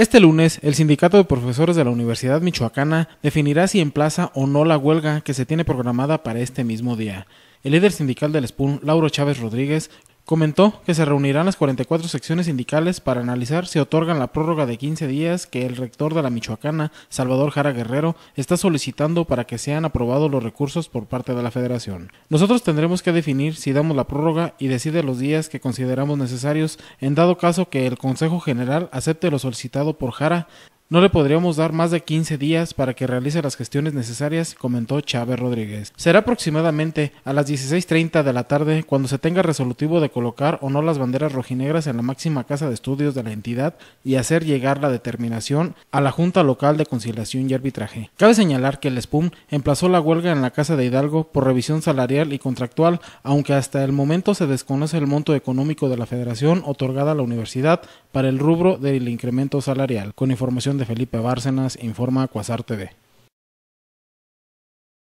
Este lunes, el Sindicato de Profesores de la Universidad Michoacana definirá si emplaza o no la huelga que se tiene programada para este mismo día. El líder sindical del SPUN, Lauro Chávez Rodríguez, Comentó que se reunirán las 44 secciones sindicales para analizar si otorgan la prórroga de 15 días que el rector de la Michoacana, Salvador Jara Guerrero, está solicitando para que sean aprobados los recursos por parte de la Federación. Nosotros tendremos que definir si damos la prórroga y decide los días que consideramos necesarios en dado caso que el Consejo General acepte lo solicitado por Jara. No le podríamos dar más de 15 días para que realice las gestiones necesarias, comentó Chávez Rodríguez. Será aproximadamente a las 16.30 de la tarde cuando se tenga resolutivo de colocar o no las banderas rojinegras en la máxima casa de estudios de la entidad y hacer llegar la determinación a la Junta Local de Conciliación y Arbitraje. Cabe señalar que el SPUM emplazó la huelga en la Casa de Hidalgo por revisión salarial y contractual, aunque hasta el momento se desconoce el monto económico de la federación otorgada a la universidad para el rubro del incremento salarial. Con información de Felipe Bárcenas, informa Cuasar TV.